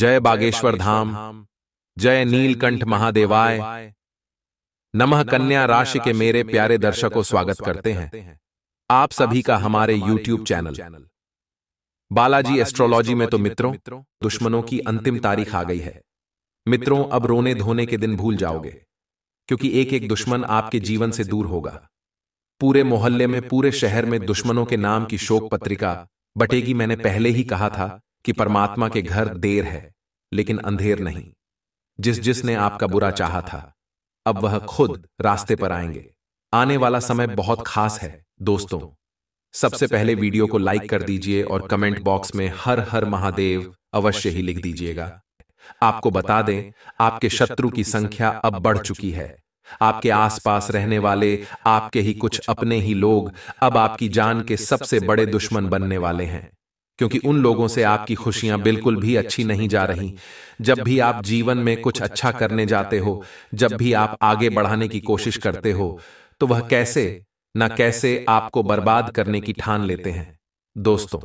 जय बागेश्वर धाम जय नीलकंठ महादेवाय नमः कन्या राशि के मेरे प्यारे दर्शकों स्वागत करते हैं आप सभी का हमारे YouTube चैनल बालाजी एस्ट्रोलॉजी तो में तो मित्रों दुश्मनों की अंतिम तारीख आ गई है मित्रों अब रोने धोने के दिन भूल जाओगे क्योंकि एक एक दुश्मन आपके जीवन से दूर होगा पूरे मोहल्ले में पूरे शहर में दुश्मनों के नाम की शोक पत्रिका बटेगी मैंने पहले ही कहा था कि परमात्मा के घर देर है लेकिन अंधेर नहीं जिस जिसने आपका बुरा चाहा था अब वह खुद रास्ते पर आएंगे आने वाला समय बहुत खास है दोस्तों सबसे पहले वीडियो को लाइक कर दीजिए और कमेंट बॉक्स में हर हर महादेव अवश्य ही लिख दीजिएगा आपको बता दें आपके शत्रु की संख्या अब बढ़ चुकी है आपके आसपास रहने वाले आपके ही कुछ अपने ही लोग अब आपकी जान के सबसे बड़े दुश्मन बनने वाले हैं क्योंकि उन लोगों से आपकी खुशियां बिल्कुल भी अच्छी नहीं जा रही जब भी आप जीवन में कुछ अच्छा, अच्छा करने जाते हो जब भी आप आगे बढ़ाने की कोशिश करते हो तो वह तो कैसे न कैसे आपको बर्बाद करने की ठान लेते हैं दोस्तों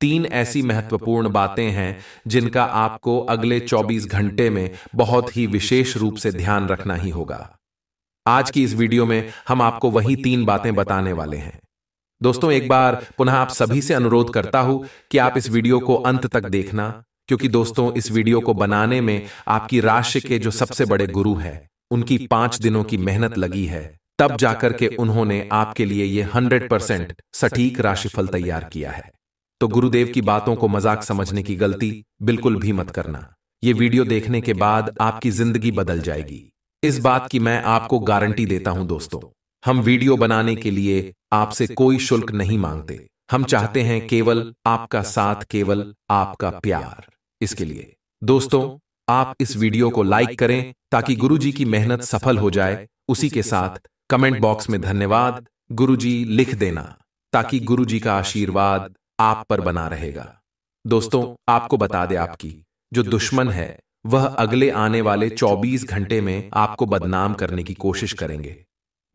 तीन ऐसी महत्वपूर्ण बातें हैं जिनका आपको अगले 24 घंटे में बहुत ही विशेष रूप से ध्यान रखना ही होगा आज की इस वीडियो में हम आपको वही तीन बातें बताने वाले हैं दोस्तों एक बार पुनः आप सभी से अनुरोध करता हूं कि आप इस वीडियो को अंत तक देखना क्योंकि दोस्तों इस वीडियो को बनाने में आपकी राशि के जो सबसे बड़े गुरु हैं उनकी पांच दिनों की मेहनत लगी है तब जाकर के उन्होंने आपके लिए ये हंड्रेड परसेंट सटीक राशिफल तैयार किया है तो गुरुदेव की बातों को मजाक समझने की गलती बिल्कुल भी मत करना ये वीडियो देखने के बाद आपकी जिंदगी बदल जाएगी इस बात की मैं आपको गारंटी देता हूं दोस्तों हम वीडियो बनाने के लिए आपसे कोई शुल्क नहीं मांगते हम चाहते हैं केवल आपका साथ केवल आपका प्यार इसके लिए दोस्तों आप इस वीडियो को लाइक करें ताकि गुरुजी की मेहनत सफल हो जाए उसी के साथ कमेंट बॉक्स में धन्यवाद गुरुजी लिख देना ताकि गुरुजी का आशीर्वाद आप पर बना रहेगा दोस्तों आपको बता दे आपकी जो दुश्मन है वह अगले आने वाले 24 घंटे में आपको बदनाम करने की कोशिश करेंगे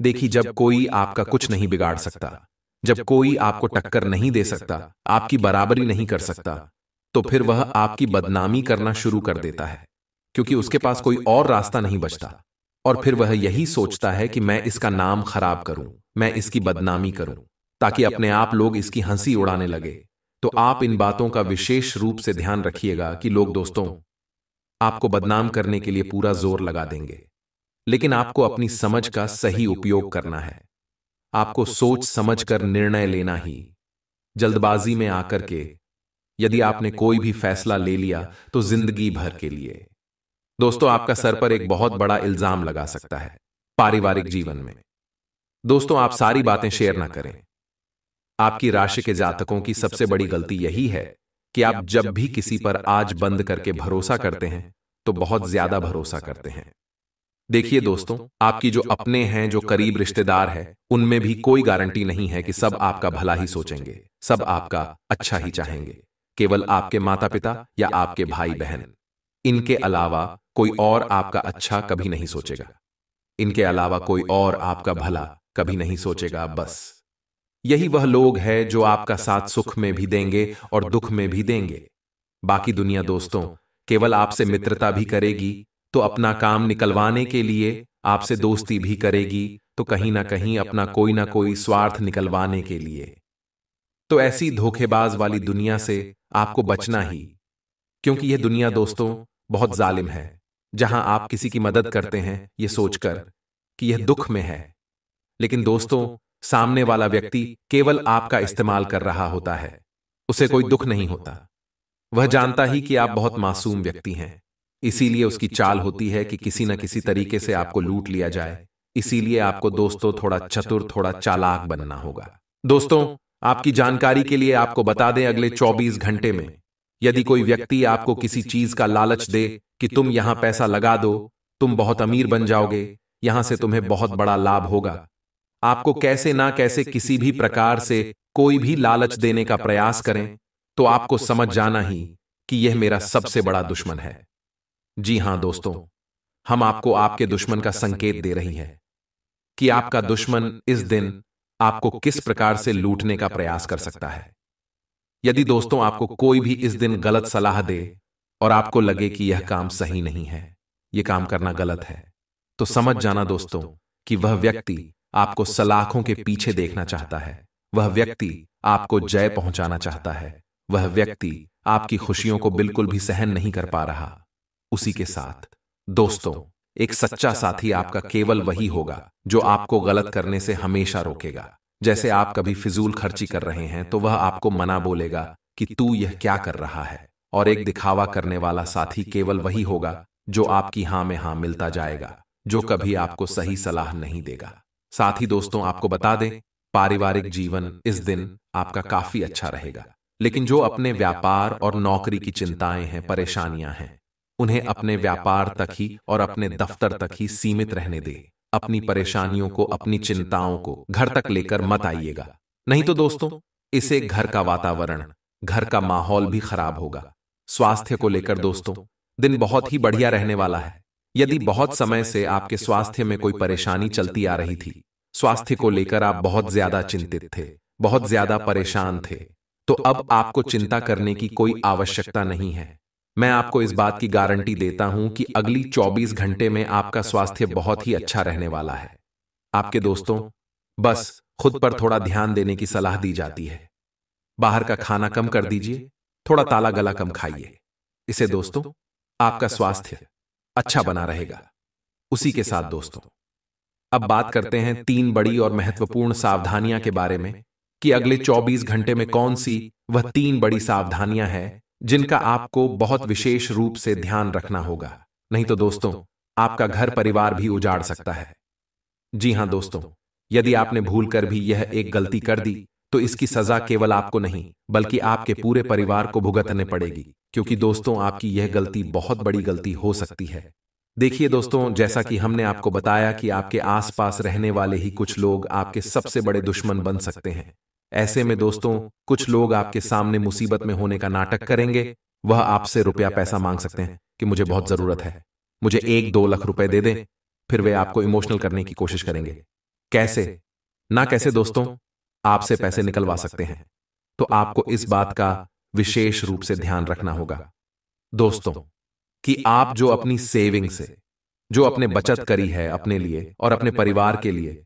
देखी जब कोई आपका कुछ नहीं बिगाड़ सकता जब कोई आपको टक्कर नहीं दे सकता आपकी बराबरी नहीं कर सकता तो, तो फिर वह आपकी बदनामी करना शुरू कर देता है क्योंकि उसके पास कोई और रास्ता नहीं बचता और फिर वह यही सोचता है कि मैं इसका नाम खराब करूं मैं इसकी बदनामी करूं ताकि अपने आप लोग इसकी हंसी उड़ाने लगे तो, तो आप इन बातों का विशेष रूप से ध्यान रखिएगा कि लोग दोस्तों आपको बदनाम करने के लिए पूरा जोर लगा देंगे लेकिन आपको अपनी समझ का सही उपयोग करना है आपको सोच समझ कर निर्णय लेना ही जल्दबाजी में आकर के यदि आपने कोई भी फैसला ले लिया तो, तो जिंदगी भर के लिए दोस्तों आपका सर पर एक बहुत बड़ा इल्जाम लगा सकता है पारिवारिक जीवन में दोस्तों आप सारी बातें शेयर ना करें आपकी राशि के जातकों की सबसे बड़ी गलती यही है कि आप जब भी किसी पर आज बंद करके भरोसा करते हैं तो बहुत ज्यादा भरोसा करते हैं देखिए दोस्तों आपकी जो अपने हैं जो करीब रिश्तेदार हैं उनमें भी कोई गारंटी नहीं है कि सब आपका भला ही सोचेंगे सब आपका अच्छा, अच्छा ही चाहेंगे केवल आपके माता पिता या आपके भाई बहन इनके अलावा कोई और आपका अच्छा, अच्छा कभी नहीं सोचेगा इनके अलावा कोई और आपका भला कभी नहीं सोचेगा बस यही वह लोग है जो आपका साथ सुख में भी देंगे और दुख में भी देंगे बाकी दुनिया दोस्तों केवल आपसे मित्रता भी करेगी तो, तो अपना काम निकलवाने के लिए आपसे दोस्ती भी करेगी तो, तो कहीं ना कहीं अपना कोई ना कोई स्वार्थ निकलवाने के लिए तो ऐसी धोखेबाज वाली दुनिया से आपको बचना ही क्योंकि यह दुनिया दोस्तों बहुत जालिम है जहां आप किसी की मदद करते हैं यह सोचकर कि यह दुख में है लेकिन दोस्तों सामने वाला व्यक्ति केवल आपका इस्तेमाल कर रहा होता है उसे कोई दुख नहीं होता वह जानता ही कि आप बहुत मासूम व्यक्ति हैं इसीलिए उसकी चाल होती है कि किसी न किसी तरीके से आपको लूट लिया जाए इसीलिए आपको दोस्तों थोड़ा चतुर थोड़ा चालाक बनना होगा दोस्तों आपकी जानकारी के लिए आपको बता दें अगले 24 घंटे में यदि कोई व्यक्ति आपको किसी चीज का लालच दे कि तुम यहां पैसा लगा दो तुम बहुत अमीर बन जाओगे यहां से तुम्हें बहुत बड़ा लाभ होगा आपको कैसे ना कैसे किसी भी प्रकार से कोई भी लालच देने का प्रयास करें तो आपको समझ जाना ही कि यह मेरा सबसे बड़ा दुश्मन है जी हां दोस्तों हम आपको आपके दुश्मन का संकेत दे रही हैं कि आपका दुश्मन इस दिन आपको किस प्रकार से लूटने का प्रयास कर सकता है यदि दोस्तों आपको कोई भी इस दिन गलत सलाह दे और आपको लगे कि यह काम सही नहीं है यह तो काम करना गलत है तो, तो समझ जाना दोस्तों कि वह व्यक्ति आपको सलाखों के पीछे देखना चाहता है वह व्यक्ति आपको जय पहुंचाना चाहता है वह व्यक्ति आपकी खुशियों को बिल्कुल भी सहन नहीं कर पा रहा उसी के साथ दोस्तों एक सच्चा साथी आपका केवल वही होगा जो आपको गलत करने से हमेशा रोकेगा जैसे आप कभी फिजूल खर्ची कर रहे हैं तो, तो वह आपको मना बोलेगा कि तू यह क्या कर रहा है और एक दिखावा करने वाला साथी केवल वही होगा जो आपकी हां में हाँ, हाँ मिलता जाएगा जो कभी आपको सही सलाह नहीं देगा साथ ही दोस्तों आपको बता दें पारिवारिक जीवन इस दिन आपका काफी अच्छा रहेगा लेकिन जो अपने व्यापार और नौकरी की चिंताएं हैं परेशानियां हैं उन्हें अपने व्यापार तक ही और अपने दफ्तर तक ही सीमित रहने दे अपनी परेशानियों को अपनी चिंताओं को घर तक लेकर मत आइएगा नहीं तो, तो दोस्तों इसे घर का वातावरण घर का माहौल भी खराब होगा स्वास्थ्य को लेकर दोस्तों दिन बहुत ही बढ़िया रहने वाला है यदि बहुत समय से आपके स्वास्थ्य में कोई परेशानी चलती आ रही थी स्वास्थ्य को लेकर आप बहुत ज्यादा चिंतित थे बहुत ज्यादा परेशान थे तो अब आपको चिंता करने की कोई आवश्यकता नहीं है मैं आपको इस बात की गारंटी देता हूं कि अगली 24 घंटे में आपका स्वास्थ्य बहुत ही अच्छा रहने वाला है आपके दोस्तों बस खुद पर थोड़ा ध्यान देने की सलाह दी जाती है बाहर का खाना कम कर दीजिए थोड़ा ताला गला कम खाइए इसे दोस्तों आपका स्वास्थ्य अच्छा बना रहेगा उसी के साथ दोस्तों अब बात करते हैं तीन बड़ी और महत्वपूर्ण सावधानियां के बारे में कि अगले 24 घंटे में कौन सी वह तीन बड़ी सावधानियां हैं जिनका आपको बहुत विशेष रूप से ध्यान रखना होगा नहीं तो, तो दोस्तों आपका घर परिवार भी उजाड़ सकता है जी हां दोस्तों यदि आपने भूल कर भी यह एक गलती कर दी तो, तो इसकी सजा केवल आपको नहीं बल्कि आपके पूरे परिवार को भुगतने पड़ेगी क्योंकि दोस्तों आपकी यह गलती बहुत बड़ी गलती हो सकती है देखिए दोस्तों जैसा कि हमने आपको बताया कि आपके आसपास रहने वाले ही कुछ लोग आपके सबसे बड़े दुश्मन बन सकते हैं ऐसे में दोस्तों कुछ लोग आपके सामने मुसीबत में होने का नाटक करेंगे वह आपसे रुपया पैसा मांग सकते हैं कि मुझे बहुत जरूरत है मुझे एक दो लाख रुपए दे दें फिर वे आपको इमोशनल करने की कोशिश करेंगे कैसे ना कैसे दोस्तों आपसे पैसे निकलवा सकते हैं तो आपको इस बात का विशेष रूप से ध्यान रखना होगा दोस्तों कि आप जो अपनी सेविंग से जो अपने बचत करी है अपने लिए और अपने परिवार के लिए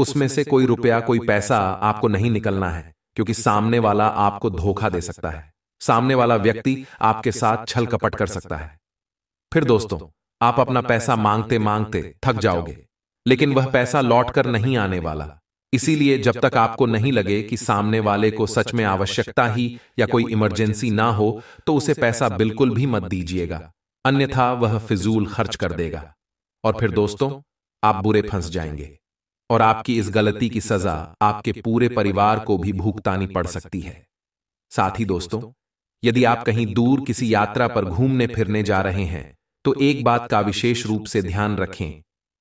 उसमें से कोई रुपया कोई पैसा आपको नहीं निकलना है क्योंकि सामने वाला आपको धोखा दे सकता है सामने वाला व्यक्ति आपके साथ छल कपट कर सकता है फिर दोस्तों आप अपना पैसा मांगते मांगते थक जाओगे लेकिन वह पैसा लौट कर नहीं आने वाला इसीलिए जब तक आपको नहीं लगे कि सामने वाले को सच में आवश्यकता ही या कोई इमरजेंसी ना हो तो उसे पैसा बिल्कुल भी मत दीजिएगा अन्यथा वह फिजूल खर्च कर देगा और फिर दोस्तों आप बुरे फंस जाएंगे और आपकी इस गलती की सजा आपके पूरे परिवार को भी भुगतानी पड़ सकती है साथ ही दोस्तों यदि आप कहीं दूर किसी यात्रा पर घूमने फिरने जा रहे हैं तो एक बात का विशेष रूप से ध्यान रखें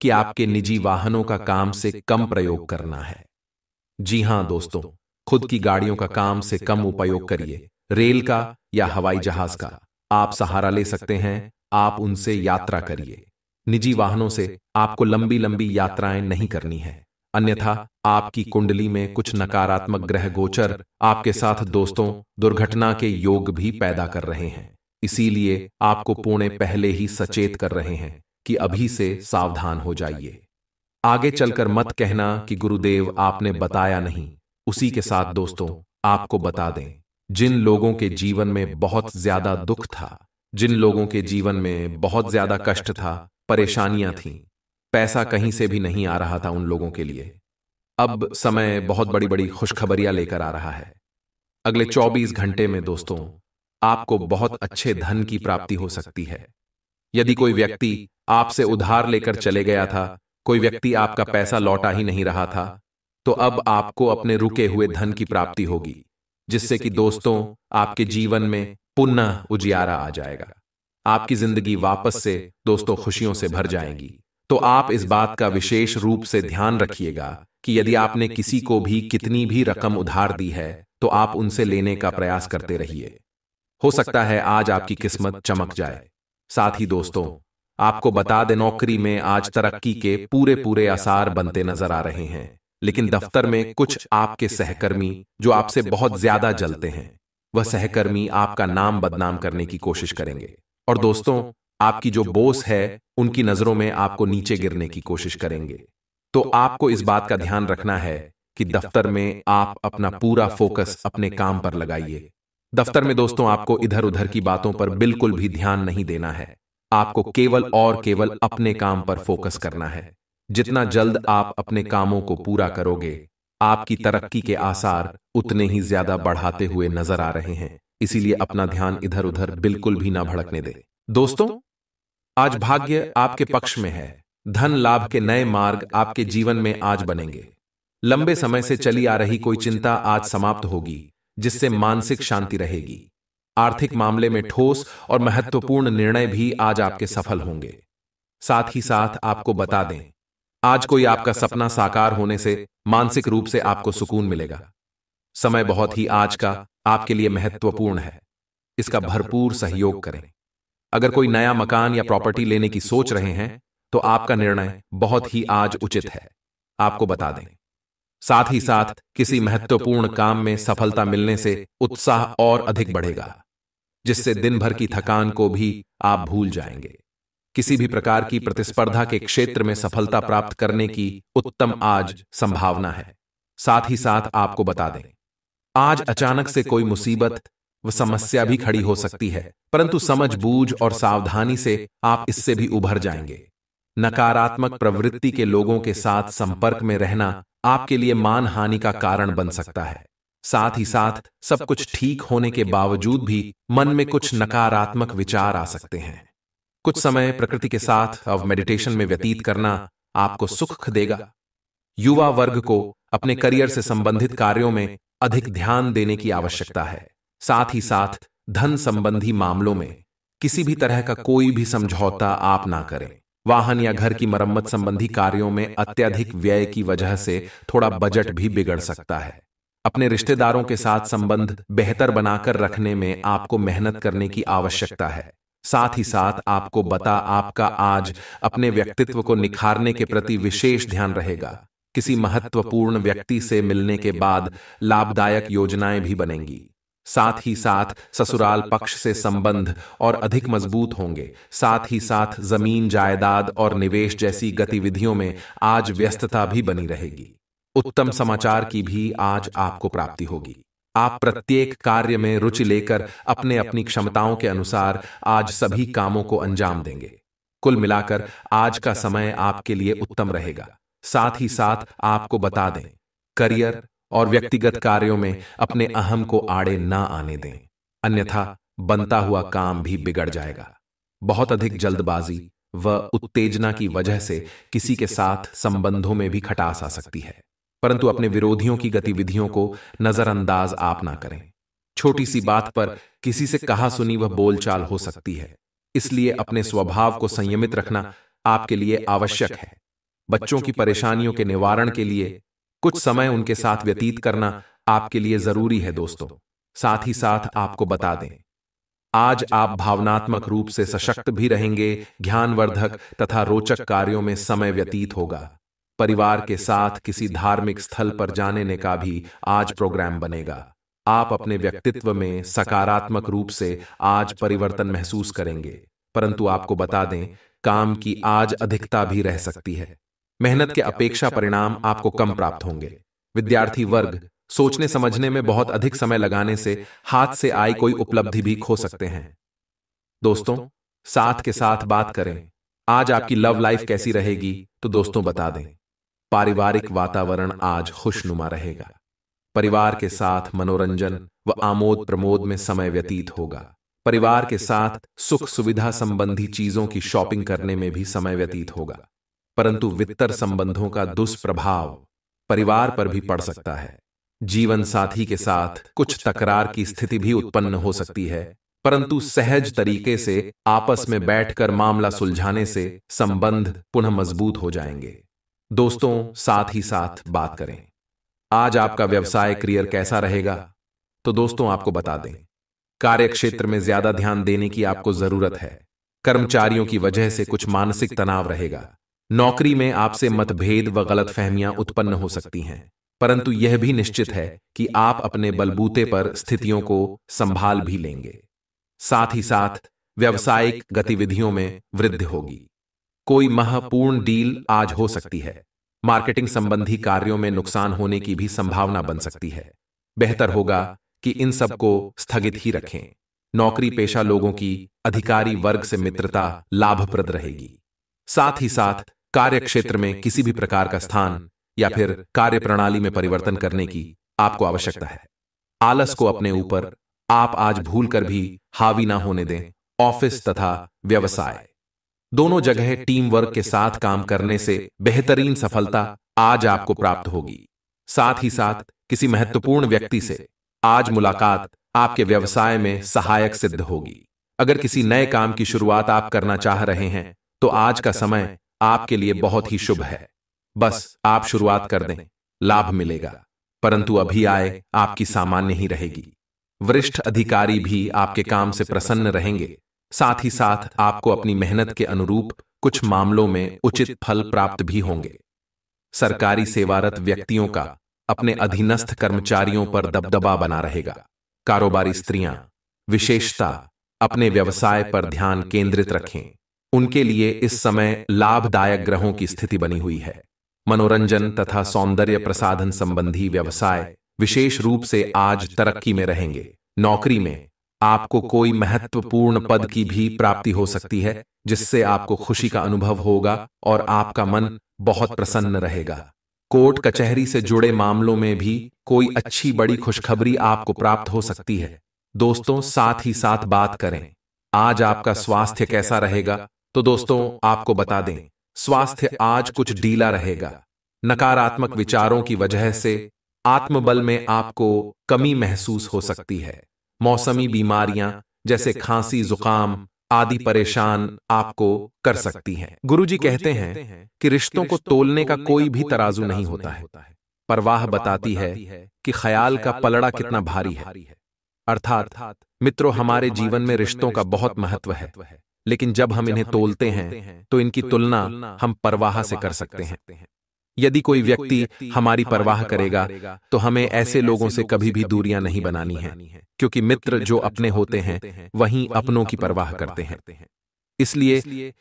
कि आपके निजी वाहनों का काम से कम प्रयोग करना है जी हां दोस्तों खुद की गाड़ियों का काम से कम उपयोग करिए रेल का या हवाई जहाज का आप सहारा ले सकते हैं आप उनसे यात्रा करिए निजी वाहनों से आपको लंबी लंबी यात्राएं नहीं करनी है अन्यथा आपकी कुंडली में कुछ नकारात्मक ग्रह गोचर आपके साथ दोस्तों दुर्घटना के योग भी पैदा कर रहे हैं इसीलिए आपको पुणे पहले ही सचेत कर रहे हैं कि अभी से सावधान हो जाइए आगे चलकर मत कहना कि गुरुदेव आपने बताया नहीं उसी के साथ दोस्तों आपको बता दें जिन लोगों के जीवन में बहुत ज्यादा दुख था जिन लोगों के जीवन में बहुत ज्यादा कष्ट था परेशानियां थीं पैसा कहीं से भी नहीं आ रहा था उन लोगों के लिए अब समय बहुत बड़ी बड़ी खुशखबरियां लेकर आ रहा है अगले 24 घंटे में दोस्तों आपको बहुत अच्छे धन की प्राप्ति हो सकती है यदि कोई व्यक्ति आपसे उधार लेकर चले गया था कोई व्यक्ति आपका पैसा लौटा ही नहीं रहा था तो अब आपको अपने रुके हुए धन की प्राप्ति होगी जिससे कि दोस्तों आपके जीवन में पुनः उजियारा आ जाएगा आपकी जिंदगी वापस से दोस्तों खुशियों से भर जाएंगी तो, तो आप इस बात का विशेष रूप से ध्यान रखिएगा कि यदि आपने किसी को भी कितनी भी रकम उधार दी है तो, तो आप उनसे लेने का प्रयास करते रहिए हो सकता है आज आपकी किस्मत चमक जाए साथ ही दोस्तों आपको बता दें नौकरी में आज तरक्की के पूरे पूरे आसार बनते नजर आ रहे हैं लेकिन दफ्तर में कुछ आपके सहकर्मी जो आपसे बहुत ज्यादा जलते हैं वह सहकर्मी आपका नाम बदनाम करने की कोशिश करेंगे और दोस्तों आपकी जो बोस है उनकी नजरों में आपको नीचे गिरने की कोशिश करेंगे तो आपको इस बात का ध्यान रखना है कि दफ्तर में आप अपना पूरा फोकस अपने काम पर लगाइए दफ्तर में दोस्तों आपको इधर उधर की बातों पर बिल्कुल भी ध्यान नहीं देना है आपको केवल और केवल अपने काम पर फोकस करना है जितना जल्द आप अपने कामों को पूरा करोगे आपकी तरक्की के आसार उतने ही ज्यादा बढ़ाते हुए नजर आ रहे हैं इसीलिए अपना ध्यान इधर उधर बिल्कुल भी ना भड़कने दे दोस्तों आज भाग्य आपके पक्ष में है धन लाभ के नए मार्ग आपके जीवन में आज बनेंगे लंबे समय से चली आ रही कोई चिंता आज समाप्त होगी जिससे मानसिक शांति रहेगी आर्थिक मामले में ठोस और महत्वपूर्ण निर्णय भी आज आपके सफल होंगे साथ ही साथ आपको बता दें आज कोई आपका सपना साकार होने से मानसिक रूप से आपको सुकून मिलेगा समय बहुत ही आज का आपके लिए महत्वपूर्ण है इसका भरपूर सहयोग करें अगर कोई नया मकान या प्रॉपर्टी लेने की सोच रहे हैं तो आपका निर्णय बहुत ही आज उचित है आपको बता दें साथ ही साथ किसी महत्वपूर्ण काम में सफलता मिलने से उत्साह और अधिक बढ़ेगा जिससे दिन भर की थकान को भी आप भूल जाएंगे किसी भी प्रकार की प्रतिस्पर्धा के क्षेत्र में सफलता प्राप्त करने की उत्तम आज संभावना है साथ ही साथ आपको बता दें आज अचानक से कोई मुसीबत वह समस्या भी खड़ी हो सकती है परंतु समझ बूझ और सावधानी से आप इससे भी उभर जाएंगे नकारात्मक प्रवृत्ति के लोगों के साथ संपर्क में रहना आपके लिए मान हानि का कारण बन सकता है साथ ही साथ सब कुछ ठीक होने के बावजूद भी मन में कुछ नकारात्मक विचार आ सकते हैं कुछ समय प्रकृति के साथ अब मेडिटेशन में व्यतीत करना आपको सुख देगा युवा वर्ग को अपने करियर से संबंधित कार्यों में अधिक ध्यान देने की आवश्यकता है साथ ही साथ धन संबंधी मामलों में किसी भी तरह का कोई भी समझौता आप ना करें वाहन या घर की मरम्मत संबंधी कार्यों में अत्यधिक व्यय की वजह से थोड़ा बजट भी बिगड़ सकता है अपने रिश्तेदारों के साथ संबंध बेहतर बनाकर रखने में आपको मेहनत करने की आवश्यकता है साथ ही साथ आपको बता आपका आज अपने व्यक्तित्व को निखारने के प्रति विशेष ध्यान रहेगा किसी महत्वपूर्ण व्यक्ति से मिलने के बाद लाभदायक योजनाएं भी बनेंगी साथ ही साथ ससुराल पक्ष से संबंध और अधिक मजबूत होंगे साथ ही साथ जमीन जायदाद और निवेश जैसी गतिविधियों में आज व्यस्तता भी बनी रहेगी उत्तम समाचार की भी आज आपको प्राप्ति होगी आप प्रत्येक कार्य में रुचि लेकर अपने अपनी क्षमताओं के अनुसार आज सभी कामों को अंजाम देंगे कुल मिलाकर आज का समय आपके लिए उत्तम रहेगा साथ ही साथ आपको बता दें करियर और व्यक्तिगत कार्यों में अपने अहम को आड़े ना आने दें अन्यथा बनता हुआ काम भी बिगड़ जाएगा बहुत अधिक जल्दबाजी व उत्तेजना की वजह से किसी के साथ संबंधों में भी खटास आ सकती है परंतु अपने विरोधियों की गतिविधियों को नजरअंदाज आप ना करें छोटी सी बात पर किसी से कहा सुनी वह बोलचाल हो सकती है इसलिए अपने स्वभाव को संयमित रखना आपके लिए आवश्यक है बच्चों की परेशानियों के निवारण के लिए कुछ समय उनके साथ व्यतीत करना आपके लिए जरूरी है दोस्तों साथ ही साथ आपको बता दें आज आप भावनात्मक रूप से सशक्त भी रहेंगे ज्ञानवर्धक तथा रोचक कार्यों में समय व्यतीत होगा परिवार के साथ किसी धार्मिक स्थल पर जाने का भी आज प्रोग्राम बनेगा आप अपने व्यक्तित्व में सकारात्मक रूप से आज परिवर्तन महसूस करेंगे परंतु आपको बता दें काम की आज अधिकता भी रह सकती है मेहनत के अपेक्षा परिणाम आपको कम प्राप्त होंगे विद्यार्थी वर्ग सोचने समझने में बहुत अधिक समय लगाने से हाथ से आई कोई उपलब्धि भी खो सकते हैं दोस्तों साथ के साथ बात करें आज आपकी लव लाइफ कैसी रहेगी तो, तो दोस्तों बता दें पारिवारिक वातावरण आज खुशनुमा रहेगा परिवार के साथ मनोरंजन व आमोद प्रमोद में समय व्यतीत होगा परिवार के साथ सुख सुविधा संबंधी चीजों की शॉपिंग करने में भी समय व्यतीत होगा परंतु वित्तर संबंधों का दुष्प्रभाव परिवार पर भी पड़ सकता है जीवन साथी के साथ कुछ तकरार की स्थिति भी उत्पन्न हो सकती है परंतु सहज तरीके से आपस में बैठकर मामला सुलझाने से संबंध पुनः मजबूत हो जाएंगे दोस्तों साथ ही साथ बात करें आज आपका व्यवसाय करियर कैसा रहेगा तो दोस्तों आपको बता दें कार्य क्षेत्र में ज्यादा ध्यान देने की आपको जरूरत है कर्मचारियों की वजह से कुछ मानसिक तनाव रहेगा नौकरी में आपसे मतभेद व गलत फहमियां उत्पन्न हो सकती हैं परंतु यह भी निश्चित है कि आप अपने बलबूते पर स्थितियों को संभाल भी लेंगे साथ ही साथ व्यावसायिक गतिविधियों में वृद्धि होगी कोई महपूर्ण डील आज हो सकती है मार्केटिंग संबंधी कार्यों में नुकसान होने की भी संभावना बन सकती है बेहतर होगा कि इन सब को स्थगित ही रखें नौकरी पेशा लोगों की अधिकारी वर्ग से मित्रता लाभप्रद रहेगी साथ ही साथ कार्य क्षेत्र में किसी भी प्रकार का स्थान या फिर कार्य प्रणाली में परिवर्तन करने की आपको आवश्यकता है आलस को अपने ऊपर आप आज भूल कर भी हावी ना होने दें ऑफिस तथा व्यवसाय दोनों जगह टीम वर्क के साथ काम करने से बेहतरीन सफलता आज आपको प्राप्त होगी साथ ही साथ किसी महत्वपूर्ण व्यक्ति से आज मुलाकात आपके व्यवसाय में सहायक सिद्ध होगी अगर किसी नए काम की शुरुआत आप करना चाह रहे हैं तो आज का समय आपके लिए बहुत ही शुभ है बस आप शुरुआत कर दें लाभ मिलेगा परंतु अभी आय आपकी सामान्य ही रहेगी वरिष्ठ अधिकारी भी आपके काम से प्रसन्न रहेंगे साथ ही साथ आपको अपनी मेहनत के अनुरूप कुछ मामलों में उचित फल प्राप्त भी होंगे सरकारी सेवारत व्यक्तियों का अपने अधीनस्थ कर्मचारियों पर दबदबा बना रहेगा कारोबारी स्त्रियां विशेषता अपने व्यवसाय पर ध्यान केंद्रित रखें उनके लिए इस समय लाभदायक ग्रहों की स्थिति बनी हुई है मनोरंजन तथा सौंदर्य प्रसाधन संबंधी व्यवसाय विशेष रूप से आज तरक्की में रहेंगे नौकरी में आपको कोई महत्वपूर्ण पद की भी प्राप्ति हो सकती है जिससे आपको खुशी का अनुभव होगा और आपका मन बहुत प्रसन्न रहेगा कोर्ट कचहरी से जुड़े मामलों में भी कोई अच्छी बड़ी खुशखबरी आपको प्राप्त हो सकती है दोस्तों साथ ही साथ बात करें आज आपका स्वास्थ्य कैसा रहेगा तो दोस्तों आपको बता दें स्वास्थ्य आज कुछ ढीला रहेगा नकारात्मक विचारों की वजह से आत्मबल में आपको कमी महसूस हो सकती है मौसमी बीमारियां जैसे खांसी जुकाम आदि परेशान आपको कर सकती हैं। गुरुजी कहते हैं कि रिश्तों को तोलने का कोई भी तराजू नहीं होता है परवाह बताती है कि ख्याल का पलड़ा कितना भारी है अर्थात मित्रों हमारे जीवन में रिश्तों का बहुत महत्व है लेकिन जब हम इन्हें तोलते हैं तो इनकी तो तुलना हम परवाह से कर सकते हैं यदि कोई व्यक्ति हमारी परवाह करेगा तो, तो हमें ऐसे लोगों से कभी भी दूरियां नहीं बनानी है क्योंकि मित्र जो अपने होते हैं वहीं अपनों की परवाह करते हैं इसलिए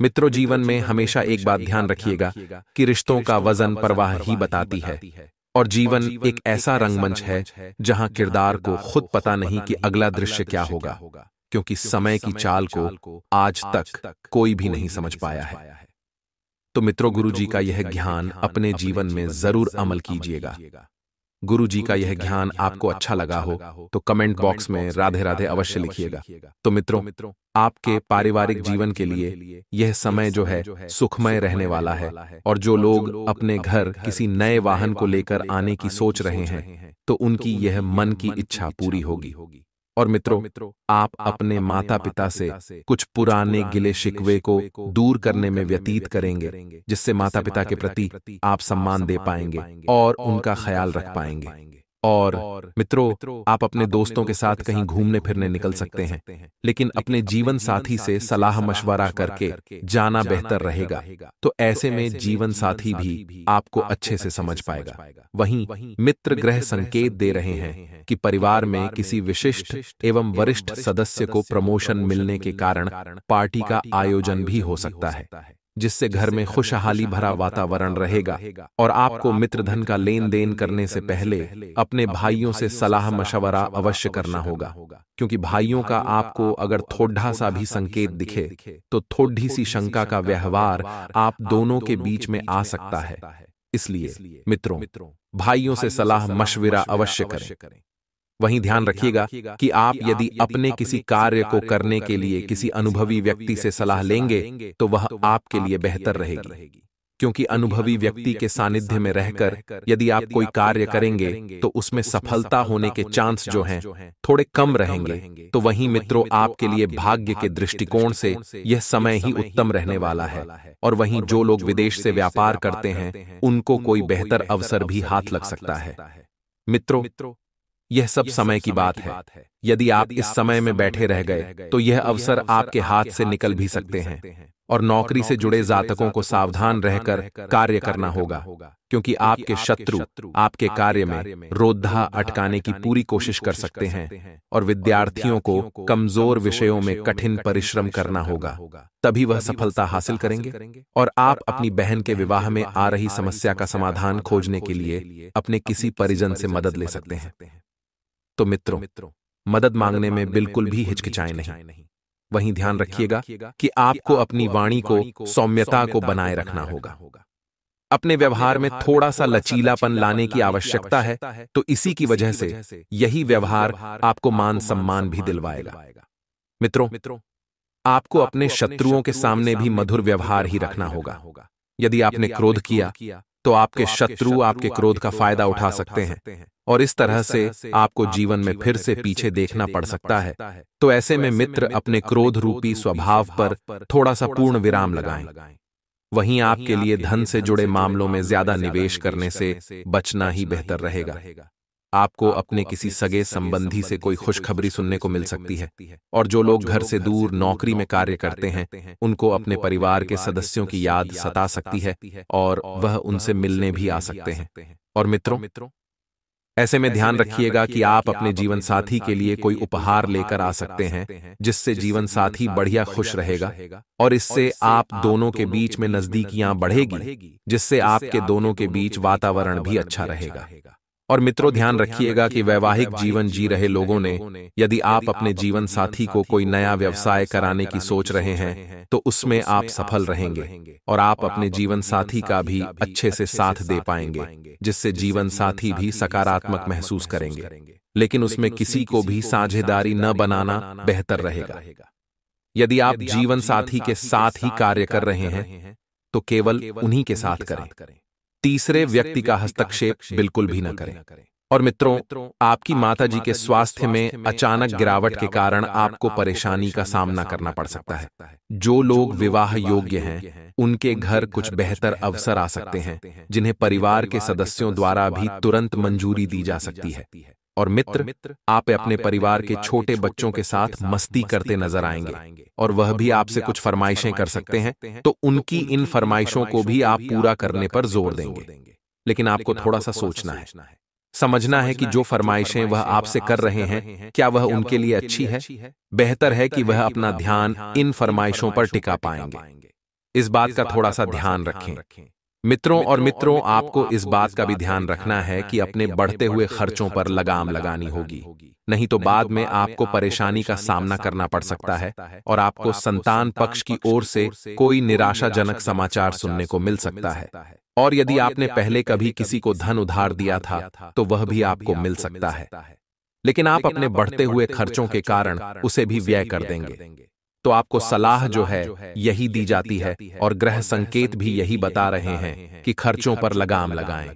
मित्रों जीवन में हमेशा एक बात ध्यान रखिएगा कि रिश्तों का वजन परवाह ही बताती है और जीवन एक ऐसा रंगमंच है जहां किरदार को खुद पता नहीं कि अगला दृश्य क्या होगा क्योंकि समय की चाल को आज तक कोई भी नहीं समझ पाया है तो मित्रों तो गुरु जी का यह ज्ञान अपने जीवन में जरूर अमल कीजिएगा गुरु जी का यह ज्ञान आपको अच्छा, अच्छा लगा हो तो कमेंट तो बॉक्स में राधे राधे अवश्य लिखिएगा तो मित्रों तो आपके पारिवारिक जीवन के लिए यह समय जो है सुखमय रहने वाला है और जो लोग अपने घर किसी नए वाहन को लेकर आने की सोच रहे हैं तो उनकी यह मन की इच्छा पूरी होगी और मित्रों मित्रों आप अपने माता पिता से कुछ पुराने गिले शिकवे को दूर करने में व्यतीत करेंगे जिससे माता पिता के प्रति आप सम्मान दे पाएंगे और उनका ख्याल रख पाएंगे और मित्रों आप अपने दोस्तों के साथ कहीं घूमने फिरने निकल सकते हैं लेकिन अपने जीवन साथी से सलाह मशवरा करके जाना बेहतर रहेगा तो, तो ऐसे में जीवन साथी भी आपको अच्छे से समझ पाएगा वहीं मित्र ग्रह संकेत दे रहे हैं कि परिवार में किसी विशिष्ट एवं वरिष्ठ सदस्य को प्रमोशन मिलने के कारण पार्टी का आयोजन भी हो सकता है जिससे घर में खुशहाली भरा वातावरण रहेगा और आपको मित्र धन का लेन देन करने से पहले अपने भाइयों से सलाह मशवरा अवश्य करना होगा क्योंकि भाइयों का आपको अगर थोड़ा सा भी संकेत दिखे तो, तो थोड़ी सी शंका का व्यवहार आप दोनों के बीच में आ सकता है इसलिए मित्रों मित्रों भाइयों से सलाह मशविरा अवश्य करें वहीं ध्यान रखिएगा कि आप यदि अपने किसी कार्य को करने के लिए किसी अनुभवी व्यक्ति से सलाह लेंगे तो, तो वह आपके लिए बेहतर रहेगी क्योंकि अनुभवी व्यक्ति के सानिध्य में रहकर यदि आप कोई कार्य करेंगे तो उसमें सफलता होने के चांस जो हैं थोड़े कम रहेंगे तो वहीं तो मित्रों आपके लिए भाग्य के दृष्टिकोण से यह समय ही उत्तम रहने वाला है और वहीं जो लोग विदेश से व्यापार करते हैं उनको कोई बेहतर अवसर भी हाथ लग सकता है मित्रों यह सब समय की बात, की बात है यदि आप इस समय में बैठे रह गए तो यह तो अवसर आपके हाथ से निकल भी सकते हैं और नौकरी से जुड़े जातकों को सावधान रहकर कार्य करना होगा क्योंकि आपके शत्रु आपके कार्य में रोधा अटकाने की पूरी कोशिश कर सकते हैं और विद्यार्थियों को कमजोर विषयों में कठिन परिश्रम करना होगा तभी वह सफलता हासिल करेंगे और आप अपनी बहन के विवाह में आ रही समस्या का समाधान खोजने के लिए अपने किसी परिजन से मदद ले सकते हैं तो मित्रों मित्रों मदद मांगने में बिल्कुल भी हिचकिचाए नहीं वहीं ध्यान रखिएगा कि आपको अपनी वाणी को सौम्यता को बनाए रखना होगा अपने व्यवहार में थोड़ा सा लचीलापन लाने की आवश्यकता है तो, तो इसी की वजह से यही व्यवहार आपको मान सम्मान भी दिलवाएगा मित्रों मित्रों आपको अपने शत्रुओं के सामने भी मधुर व्यवहार ही रखना होगा यदि आपने क्रोध किया तो, तो आपके शत्रु आपके क्रोध का फायदा उठा सकते हैं और इस तरह से आपको जीवन में फिर से पीछे देखना पड़ सकता है तो ऐसे तो में मित्र अपने क्रोध रूपी स्वभाव पर थोड़ा सा पूर्ण विराम लगाएं वहीं आपके लिए धन से जुड़े मामलों में ज्यादा निवेश करने से बचना ही बेहतर रहेगा आपको अपने किसी सगे संबंधी से कोई खुशखबरी सुनने को मिल सकती है और जो लोग घर से दूर नौकरी में कार्य करते हैं उनको अपने परिवार के सदस्यों की याद सता सकती है और वह उनसे मिलने भी आ सकते हैं और मित्रों ऐसे में ध्यान रखिएगा कि आप अपने जीवन साथी के लिए कोई उपहार लेकर आ सकते हैं जिससे जीवन साथी बढ़िया खुश रहेगा और इससे आप दोनों के बीच में नजदीकियां बढ़ेगी जिससे आपके दोनों के बीच वातावरण भी अच्छा, अच्छा रहेगा और मित्रों ध्यान रखिएगा कि वैवाहिक जीवन जी रहे लोगों ने यदि आप अपने जीवन साथी को कोई नया व्यवसाय कराने की सोच रहे हैं तो उसमें तो आप सफल रहेंगे और आप अपने जीवन साथी का भी अच्छे से साथ दे पाएंगे जिससे जीवन साथी भी सकारात्मक महसूस करेंगे लेकिन उसमें किसी को भी साझेदारी न बनाना बेहतर रहेगा यदि आप जीवन साथी के साथ ही कार्य कर रहे हैं तो, तो केवल उन्हीं के साथ करें तीसरे व्यक्ति का हस्तक्षेप बिल्कुल भी न करें और मित्रों आपकी माताजी के स्वास्थ्य में अचानक गिरावट के कारण आपको परेशानी का सामना करना पड़ सकता है जो लोग विवाह योग्य हैं उनके घर कुछ बेहतर अवसर आ सकते हैं जिन्हें परिवार के सदस्यों द्वारा भी तुरंत मंजूरी दी जा सकती है और मित्र, मित्र आप अपने परिवार के छोटे बच्चों के साथ मस्ती करते नजर आएंगे और वह भी आपसे कुछ फरमाइशें कर सकते हैं तो, तो उनकी इन फरमाइशों को भी आप पूरा करने पर जोर देंगे लेकिन आपको थोड़ा सा सोचना है समझना है कि जो फरमाइशें वह आपसे कर रहे हैं क्या वह उनके लिए अच्छी है बेहतर है कि वह अपना ध्यान इन फरमाइशों पर टिका पाएंगे इस बात का थोड़ा सा ध्यान रखें मित्रों और मित्रों आपको इस बात का भी ध्यान रखना है कि अपने बढ़ते हुए खर्चों पर लगाम लगानी होगी तो नहीं तो बाद में आपको परेशानी का सामना करना पड़ सकता है और आपको संतान पक्ष की ओर से कोई निराशाजनक समाचार सुनने को मिल सकता है और यदि आपने पहले कभी किसी को धन उधार दिया था तो वह तो भी आपको मिल सकता है लेकिन आप अपने बढ़ते हुए खर्चों के कारण उसे भी व्यय कर देंगे तो, तो आपको सलाह जो है यही दी जाती है और ग्रह संकेत भी यही बता रहे हैं कि खर्चों पर लगाम लगाएं।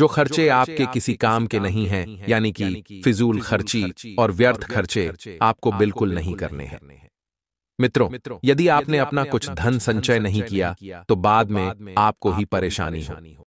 जो खर्चे आपके किसी काम के नहीं हैं, यानी कि फिजूल खर्ची और व्यर्थ खर्चे आपको बिल्कुल नहीं करने हैं मित्रों यदि आपने अपना कुछ धन संचय नहीं किया तो, तो बाद में आपको ही परेशानी हो